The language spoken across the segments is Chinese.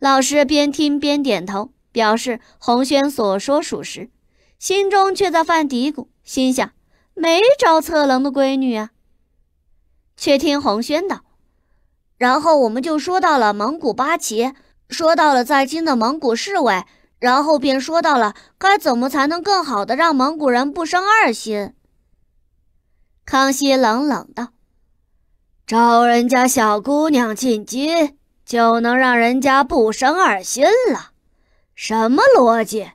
老师边听边点头，表示洪轩所说属实，心中却在犯嘀咕，心想没招测能的闺女啊。却听红轩道：“然后我们就说到了蒙古八旗，说到了在京的蒙古侍卫，然后便说到了该怎么才能更好的让蒙古人不生二心。”康熙冷冷道：“招人家小姑娘进京。”就能让人家不生二心了，什么逻辑？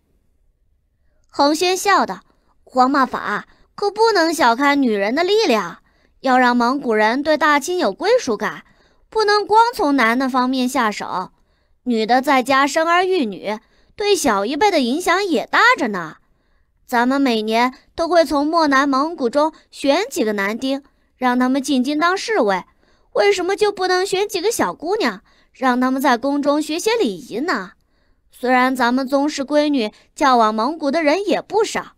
恒轩笑道：“皇妈法可不能小看女人的力量。要让蒙古人对大清有归属感，不能光从男的方面下手。女的在家生儿育女，对小一辈的影响也大着呢。咱们每年都会从漠南蒙古中选几个男丁，让他们进京当侍卫，为什么就不能选几个小姑娘？”让他们在宫中学些礼仪呢。虽然咱们宗室闺女叫往蒙古的人也不少，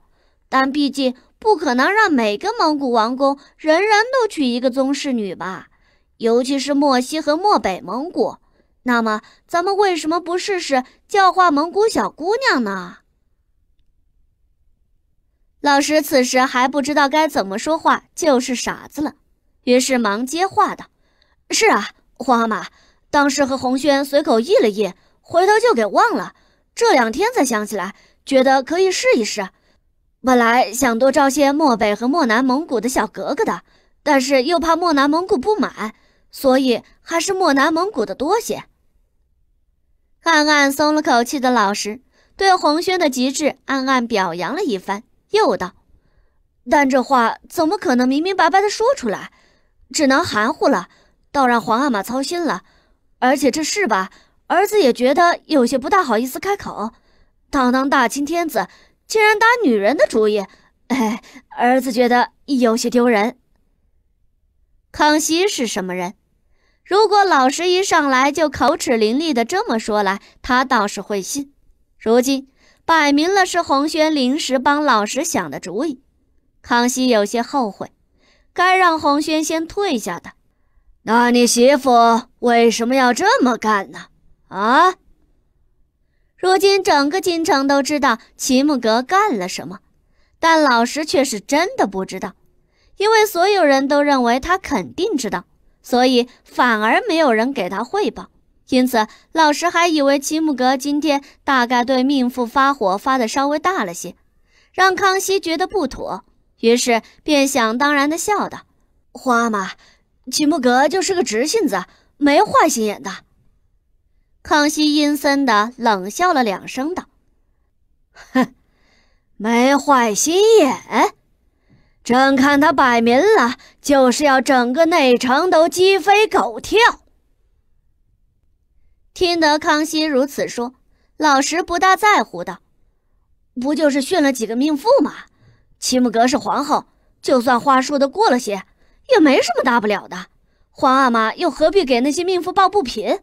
但毕竟不可能让每个蒙古王宫人人都娶一个宗室女吧？尤其是漠西和漠北蒙古，那么咱们为什么不试试教化蒙古小姑娘呢？老师此时还不知道该怎么说话，就是傻子了。于是忙接话道：“是啊，皇阿玛。”当时和红轩随口议了议，回头就给忘了。这两天才想起来，觉得可以试一试。本来想多招些漠北和漠南蒙古的小格格的，但是又怕漠南蒙古不满，所以还是漠南蒙古的多些。暗暗松了口气的老实，对红轩的极致暗暗表扬了一番，又道：“但这话怎么可能明明白白的说出来？只能含糊了，倒让皇阿玛操心了。”而且这事吧，儿子也觉得有些不大好意思开口。堂堂大清天子竟然打女人的主意，哎，儿子觉得有些丢人。康熙是什么人？如果老师一上来就口齿伶俐的这么说来，他倒是会信。如今摆明了是洪轩临时帮老师想的主意，康熙有些后悔，该让洪轩先退下的。那你媳妇为什么要这么干呢？啊！如今整个京城都知道齐木格干了什么，但老师却是真的不知道，因为所有人都认为他肯定知道，所以反而没有人给他汇报。因此，老师还以为齐木格今天大概对命妇发火发的稍微大了些，让康熙觉得不妥，于是便想当然的笑道：“皇阿玛。”齐木格就是个直性子，没坏心眼的。康熙阴森的冷笑了两声，道：“哼，没坏心眼，朕看他摆明了就是要整个内城都鸡飞狗跳。”听得康熙如此说，老十不大在乎，道：“不就是训了几个命妇吗？齐木格是皇后，就算话说的过了些。”也没什么大不了的，皇阿玛又何必给那些命妇抱不平？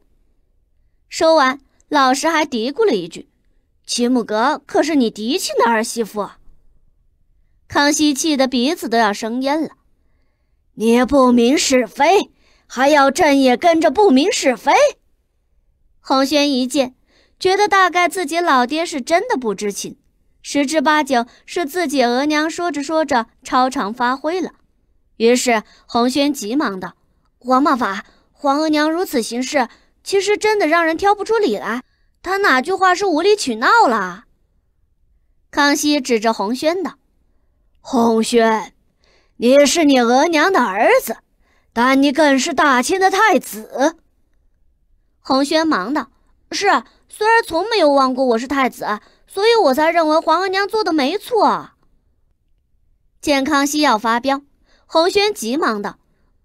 说完，老师还嘀咕了一句：“齐母格可是你嫡亲的儿媳妇。”康熙气得鼻子都要生烟了。你不明是非，还要朕也跟着不明是非？洪轩一见，觉得大概自己老爹是真的不知情，十之八九是自己额娘说着说着超常发挥了。于是，红轩急忙道：“王爸法，皇额娘如此行事，其实真的让人挑不出理来。她哪句话是无理取闹了？”康熙指着红轩道：“红轩，你是你额娘的儿子，但你更是大清的太子。”红轩忙道：“是，孙儿从没有忘过我是太子，所以我才认为皇额娘做的没错。”见康熙要发飙。洪轩急忙道：“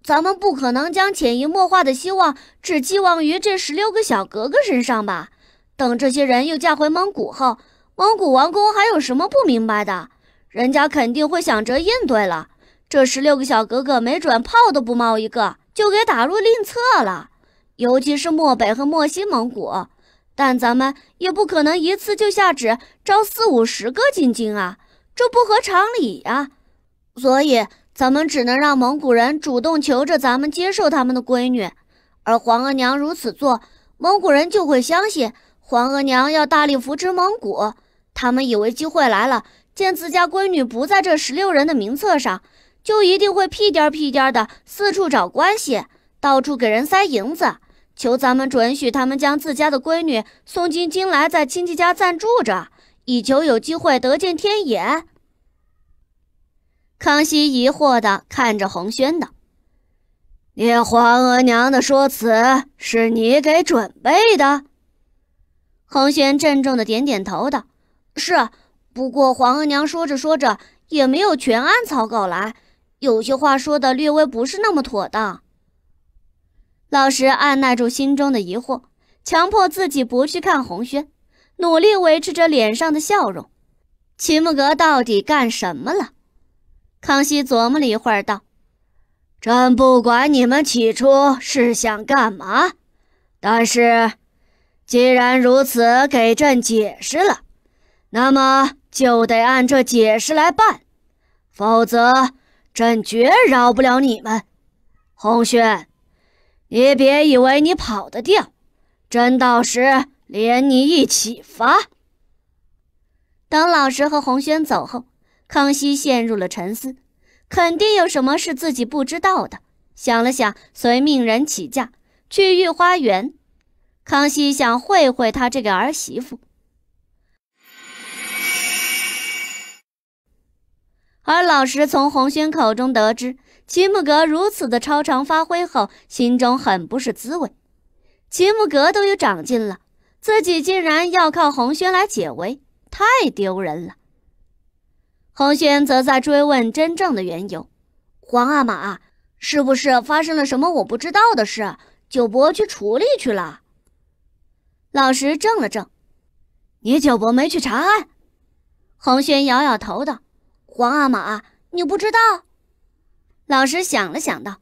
咱们不可能将潜移默化的希望只寄望于这十六个小格格身上吧？等这些人又嫁回蒙古后，蒙古王宫还有什么不明白的？人家肯定会想着应对了。这十六个小格格没准炮都不冒一个，就给打入另册了。尤其是漠北和漠西蒙古，但咱们也不可能一次就下旨招四五十个进京啊，这不合常理呀。所以。”咱们只能让蒙古人主动求着咱们接受他们的闺女，而皇额娘如此做，蒙古人就会相信皇额娘要大力扶持蒙古。他们以为机会来了，见自家闺女不在这十六人的名册上，就一定会屁颠屁颠的四处找关系，到处给人塞银子，求咱们准许他们将自家的闺女送进京来，在亲戚家暂住着，以求有机会得见天眼。康熙疑惑地看着洪轩道：“你皇额娘的说辞是你给准备的？”洪轩郑重的点点头道：“是，不过皇额娘说着说着也没有全按草稿来，有些话说的略微不是那么妥当。”老十按耐住心中的疑惑，强迫自己不去看洪轩，努力维持着脸上的笑容。齐木格到底干什么了？康熙琢磨了一会儿，道：“朕不管你们起初是想干嘛，但是既然如此给朕解释了，那么就得按这解释来办，否则朕绝饶不了你们。红轩，你别以为你跑得掉，朕到时连你一起罚。”等老石和红轩走后。康熙陷入了沉思，肯定有什么是自己不知道的。想了想，随命人起驾去御花园。康熙想会会他这个儿媳妇。而老十从洪轩口中得知齐木格如此的超常发挥后，心中很不是滋味。齐木格都有长进了，自己竟然要靠洪轩来解围，太丢人了。洪轩则在追问真正的缘由：“皇阿玛，是不是发生了什么我不知道的事？九伯去处理去了。”老十怔了怔：“你九伯没去查案？”洪轩摇摇头道：“皇阿玛，你不知道。”老师想了想道：“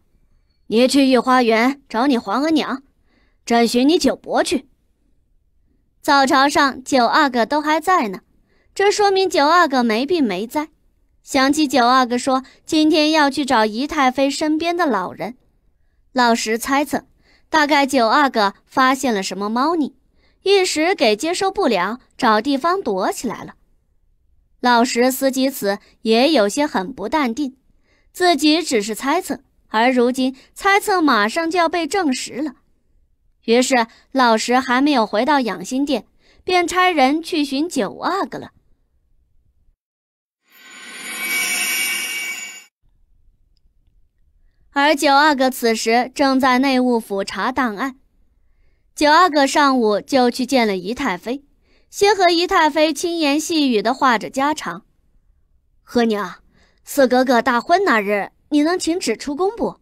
你去御花园找你皇额娘，朕寻你九伯去。”早朝上，九阿哥都还在呢。这说明九阿哥没病没灾。想起九阿哥说今天要去找姨太妃身边的老人，老石猜测，大概九阿哥发现了什么猫腻，一时给接受不了，找地方躲起来了。老石思及此，也有些很不淡定。自己只是猜测，而如今猜测马上就要被证实了。于是老石还没有回到养心殿，便差人去寻九阿哥了。而九阿哥此时正在内务府查档案。九阿哥上午就去见了姨太妃，先和姨太妃轻言细语的话着家常。何娘，四哥哥大婚那日，你能请旨出宫不？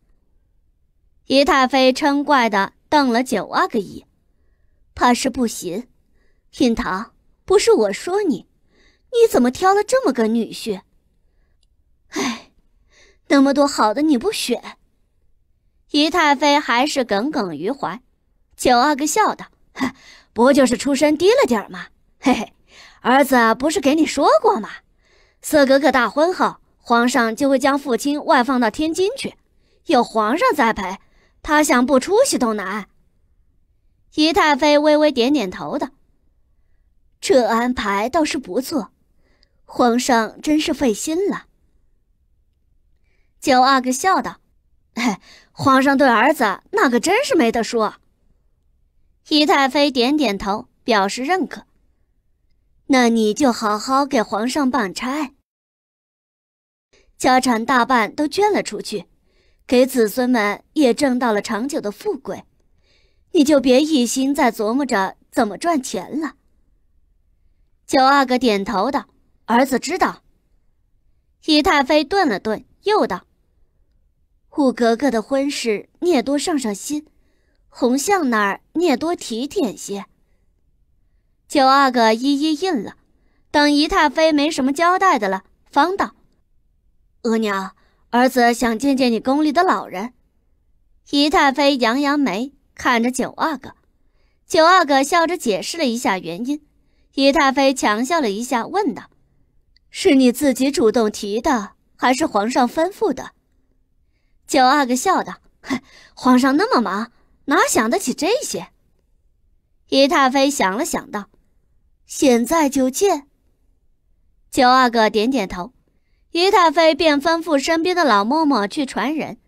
姨太妃嗔怪的瞪了九阿哥一眼，怕是不行。印堂，不是我说你，你怎么挑了这么个女婿？哎，那么多好的你不选。姨太妃还是耿耿于怀。九阿哥笑道：“不就是出身低了点吗？嘿嘿，儿子不是给你说过吗？四格格大婚后，皇上就会将父亲外放到天津去，有皇上栽培，他想不出息都难。”姨太妃微微点点头道：“这安排倒是不错，皇上真是费心了。”九阿哥笑道。皇上对儿子那可真是没得说。姨太妃点点头，表示认可。那你就好好给皇上办差。家产大半都捐了出去，给子孙们也挣到了长久的富贵，你就别一心在琢磨着怎么赚钱了。九阿哥点头道：“儿子知道。”姨太妃顿了顿，又道。五格格的婚事，你也多上上心；红相那儿，你也多提点些。九阿哥一一应了，等姨太妃没什么交代的了，方道：“额娘，儿子想见见你宫里的老人。”姨太妃扬扬眉，看着九阿哥，九阿哥笑着解释了一下原因。姨太妃强笑了一下，问道：“是你自己主动提的，还是皇上吩咐的？”九阿哥笑道：“皇上那么忙，哪想得起这些？”姨太妃想了想道：“现在就见。”九阿哥点点头，姨太妃便吩咐身边的老嬷嬷去传人。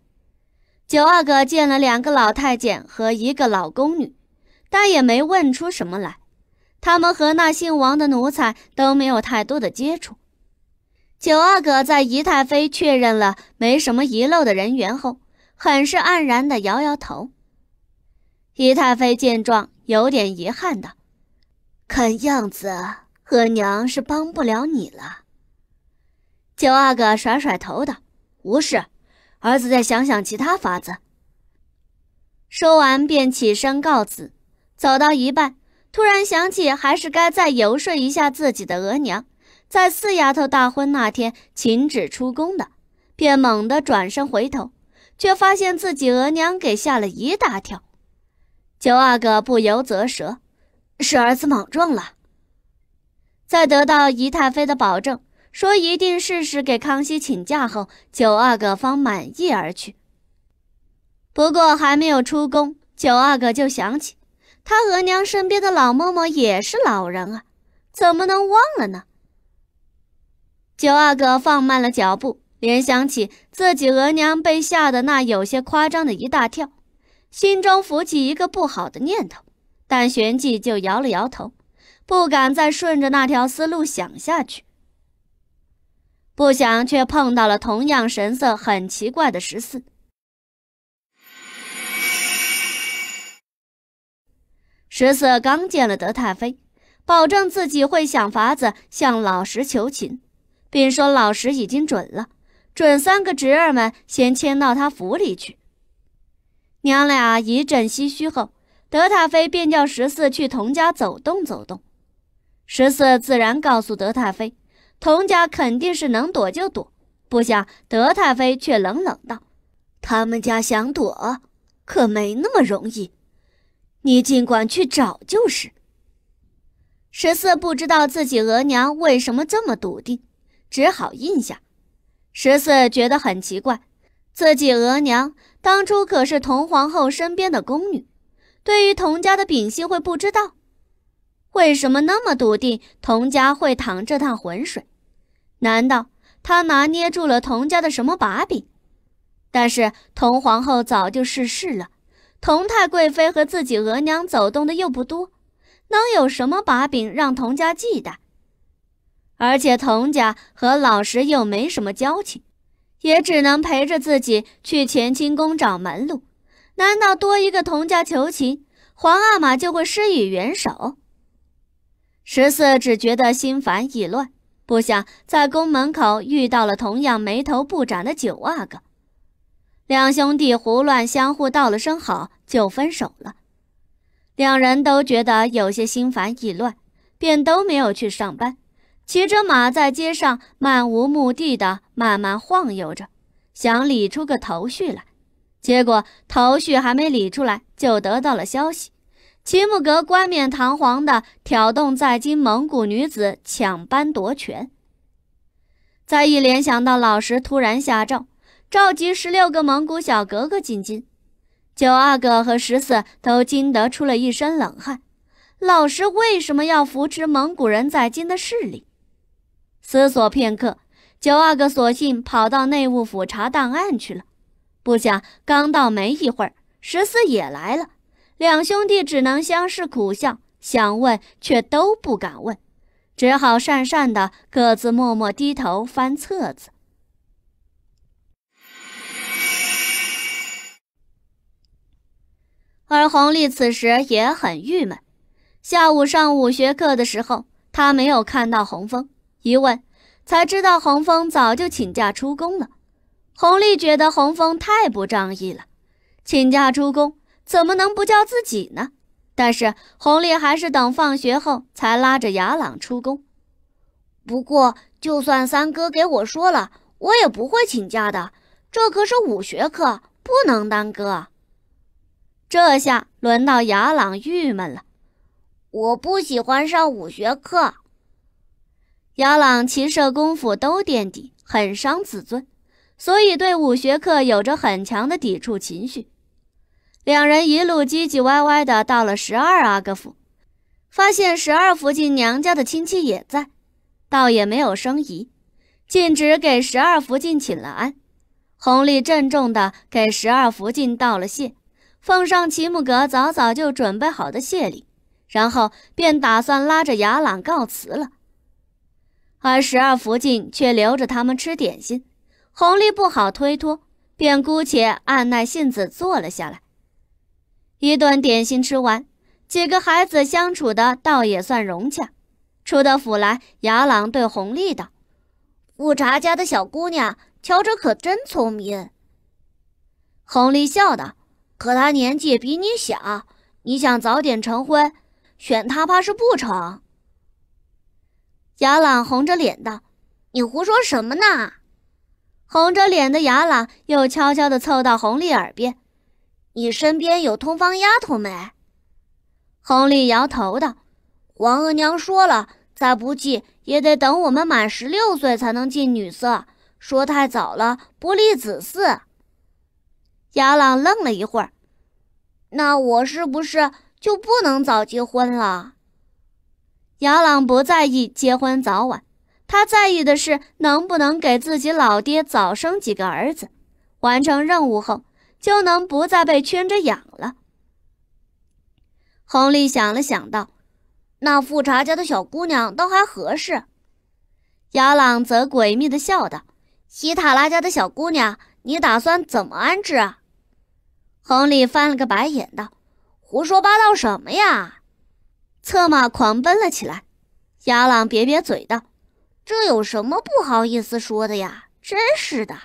九阿哥见了两个老太监和一个老宫女，但也没问出什么来。他们和那姓王的奴才都没有太多的接触。九阿哥在姨太妃确认了没什么遗漏的人员后，很是黯然的摇摇头。姨太妃见状，有点遗憾道：“看样子额娘是帮不了你了。”九阿哥甩甩头道：“无事，儿子再想想其他法子。”说完便起身告辞，走到一半，突然想起还是该再游说一下自己的额娘。在四丫头大婚那天，请旨出宫的，便猛地转身回头，却发现自己额娘给吓了一大跳。九阿哥不由啧舌：“是儿子莽撞了。”在得到姨太妃的保证，说一定适时给康熙请假后，九阿哥方满意而去。不过还没有出宫，九阿哥就想起他额娘身边的老嬷嬷也是老人啊，怎么能忘了呢？九阿哥放慢了脚步，联想起自己额娘被吓得那有些夸张的一大跳，心中浮起一个不好的念头，但旋即就摇了摇头，不敢再顺着那条思路想下去。不想却碰到了同样神色很奇怪的十四。十四刚见了德太妃，保证自己会想法子向老十求情。并说：“老十已经准了，准三个侄儿们先迁到他府里去。”娘俩一阵唏嘘后，德太妃便叫十四去佟家走动走动。十四自然告诉德太妃：“佟家肯定是能躲就躲。”不想德太妃却冷冷道：“他们家想躲，可没那么容易。你尽管去找就是。”十四不知道自己额娘为什么这么笃定。只好应下。十四觉得很奇怪，自己额娘当初可是佟皇后身边的宫女，对于佟家的秉性会不知道？为什么那么笃定佟家会淌这趟浑水？难道他拿捏住了佟家的什么把柄？但是佟皇后早就逝世了，佟太贵妃和自己额娘走动的又不多，能有什么把柄让佟家忌惮？而且童家和老十又没什么交情，也只能陪着自己去乾清宫找门路。难道多一个童家求情，皇阿玛就会施以援手？十四只觉得心烦意乱，不想在宫门口遇到了同样眉头不展的九阿哥。两兄弟胡乱相互道了声好，就分手了。两人都觉得有些心烦意乱，便都没有去上班。骑着马在街上漫无目的的慢慢晃悠着，想理出个头绪来，结果头绪还没理出来，就得到了消息：齐木格冠冕堂皇的挑动在京蒙古女子抢班夺权。再一联想到老十突然下诏，召集十六个蒙古小格格进京，九阿哥和十四都惊得出了一身冷汗。老十为什么要扶持蒙古人在京的势力？思索片刻，九阿哥索性跑到内务府查档案去了。不想刚到没一会儿，十四也来了，两兄弟只能相视苦笑，想问却都不敢问，只好讪讪的各自默默低头翻册子。而弘历此时也很郁闷，下午上武学课的时候，他没有看到洪峰。一问，才知道洪峰早就请假出宫了。洪丽觉得洪峰太不仗义了，请假出宫怎么能不叫自己呢？但是洪丽还是等放学后才拉着雅朗出宫。不过，就算三哥给我说了，我也不会请假的。这可是武学课，不能耽搁。这下轮到雅朗郁闷了，我不喜欢上武学课。雅朗骑射功夫都垫底，很伤自尊，所以对武学课有着很强的抵触情绪。两人一路唧唧歪歪的到了十二阿哥府，发现十二福晋娘家的亲戚也在，倒也没有生疑，径直给十二福晋请了安。弘历郑重的给十二福晋道了谢，奉上齐木格早早就准备好的谢礼，然后便打算拉着雅朗告辞了。而十二福晋却留着他们吃点心，红历不好推脱，便姑且按耐性子坐了下来。一顿点心吃完，几个孩子相处的倒也算融洽。出到府来，雅朗对红历道：“富察家的小姑娘，瞧着可真聪明。”红历笑道：“可她年纪比你小，你想早点成婚，选她怕是不成。”雅朗红着脸道：“你胡说什么呢？”红着脸的雅朗又悄悄地凑到红丽耳边：“你身边有通房丫头没？”红丽摇头道：“王额娘说了，再不济也得等我们满十六岁才能进女色，说太早了不利子嗣。”雅朗愣了一会儿：“那我是不是就不能早结婚了？”雅朗不在意结婚早晚，他在意的是能不能给自己老爹早生几个儿子，完成任务后就能不再被圈着养了。亨利想了想道：“那富察家的小姑娘倒还合适。”雅朗则诡秘地笑道：“希塔拉家的小姑娘，你打算怎么安置啊？”亨利翻了个白眼道：“胡说八道什么呀？”策马狂奔了起来，雅朗瘪瘪嘴道：“这有什么不好意思说的呀？真是的。”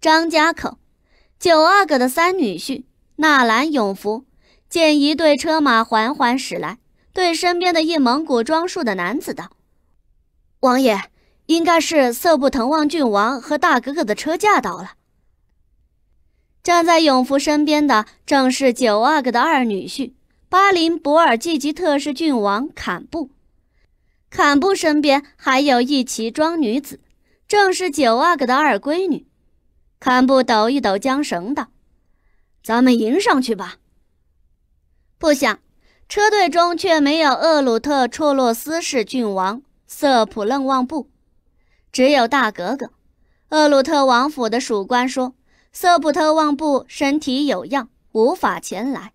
张家口，九阿哥的三女婿纳兰永福见一队车马缓缓驶来，对身边的一蒙古装束的男子道：“王爷，应该是色布腾旺郡王和大哥哥的车驾到了。”站在永福身边的正是九阿哥的二女婿，巴林博尔济吉特氏郡王坎布。坎布身边还有一旗装女子，正是九阿哥的二闺女。坎布抖一抖缰绳道：“咱们迎上去吧。”不想，车队中却没有厄鲁特绰洛斯氏郡王瑟普楞旺布，只有大格格。厄鲁特王府的属官说。色普特旺布身体有恙，无法前来。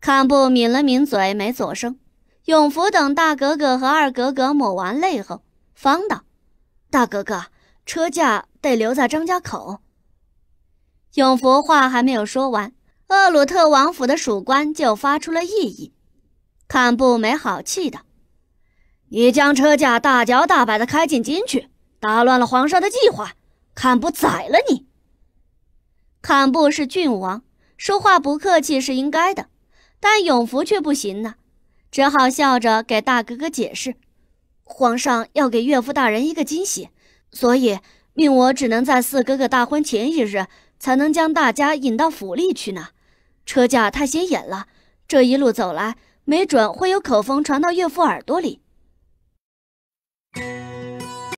堪布抿了抿嘴，没作声。永福等大格格和二格格抹完泪后，方道：“大格格，车驾得留在张家口。”永福话还没有说完，厄鲁特王府的属官就发出了异议。堪布没好气道：“你将车驾大摇大摆的开进京去，打乱了皇上的计划。”坎布宰了你。坎布是郡王，说话不客气是应该的，但永福却不行呢，只好笑着给大哥哥解释：皇上要给岳父大人一个惊喜，所以命我只能在四哥哥大婚前一日才能将大家引到府里去呢。车驾太显眼了，这一路走来，没准会有口风传到岳父耳朵里。